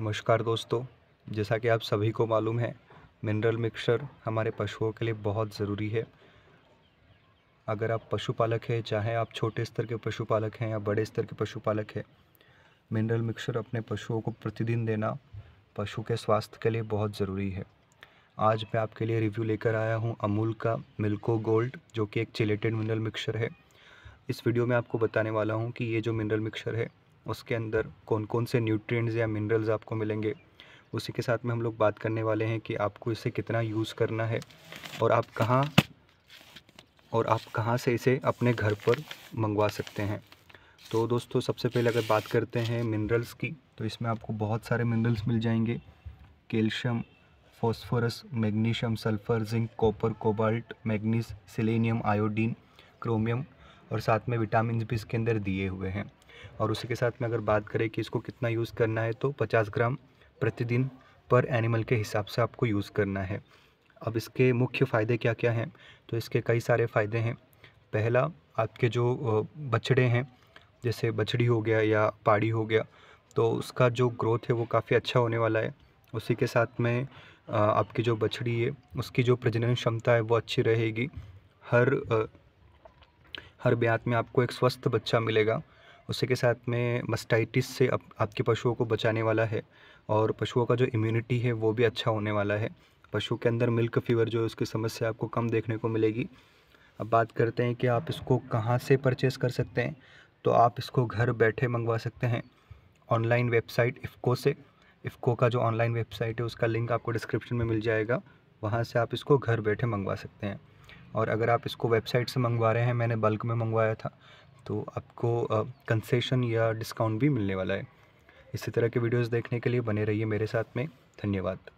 नमस्कार दोस्तों जैसा कि आप सभी को मालूम है मिनरल मिक्सचर हमारे पशुओं के लिए बहुत ज़रूरी है अगर आप पशुपालक हैं चाहे आप छोटे स्तर के पशुपालक हैं या बड़े स्तर के पशुपालक हैं मिनरल मिक्सचर अपने पशुओं को प्रतिदिन देना पशु के स्वास्थ्य के लिए बहुत ज़रूरी है आज मैं आपके लिए रिव्यू लेकर आया हूँ अमूल का मिल्को गोल्ड जो कि एक चिलेटेड मिनरल मिक्सचर है इस वीडियो में आपको बताने वाला हूँ कि ये जो मिनरल मिक्सचर है उसके अंदर कौन कौन से न्यूट्रिएंट्स या मिनरल्स आपको मिलेंगे उसी के साथ में हम लोग बात करने वाले हैं कि आपको इसे कितना यूज़ करना है और आप कहाँ और आप कहाँ से इसे अपने घर पर मंगवा सकते हैं तो दोस्तों सबसे पहले अगर बात करते हैं मिनरल्स की तो इसमें आपको बहुत सारे मिनरल्स मिल जाएंगे calcium phosphorus magnesium sulphur zinc copper cobalt manganese selenium iodine chromium और साथ में विटामिन भी इसके अंदर दिए हुए हैं और उसी के साथ में अगर बात करें कि इसको कितना यूज़ करना है तो पचास ग्राम प्रतिदिन पर एनिमल के हिसाब से आपको यूज़ करना है अब इसके मुख्य फ़ायदे क्या क्या हैं तो इसके कई सारे फ़ायदे हैं पहला आपके जो बछड़े हैं जैसे बछड़ी हो गया या पाड़ी हो गया तो उसका जो ग्रोथ है वो काफ़ी अच्छा होने वाला है उसी के साथ में आपकी जो बछड़ी है उसकी जो प्रजनन क्षमता है वो अच्छी रहेगी हर हर ब्यात में आपको एक स्वस्थ बच्चा मिलेगा उसी के साथ में मस्टाइटिस से आप, आपके पशुओं को बचाने वाला है और पशुओं का जो इम्यूनिटी है वो भी अच्छा होने वाला है पशु के अंदर मिल्क फीवर जो है उसकी समस्या आपको कम देखने को मिलेगी अब बात करते हैं कि आप इसको कहाँ से परचेज़ कर सकते हैं तो आप इसको घर बैठे मंगवा सकते हैं ऑनलाइन वेबसाइट इफ़को से इफ़को का जो ऑनलाइन वेबसाइट है उसका लिंक आपको डिस्क्रिप्शन में मिल जाएगा वहाँ से आप इसको घर बैठे मंगवा सकते हैं और अगर आप इसको वेबसाइट से मंगवा रहे हैं मैंने बल्क में मंगवाया था तो आपको कंसेशन या डिस्काउंट भी मिलने वाला है इसी तरह के वीडियोस देखने के लिए बने रहिए मेरे साथ में धन्यवाद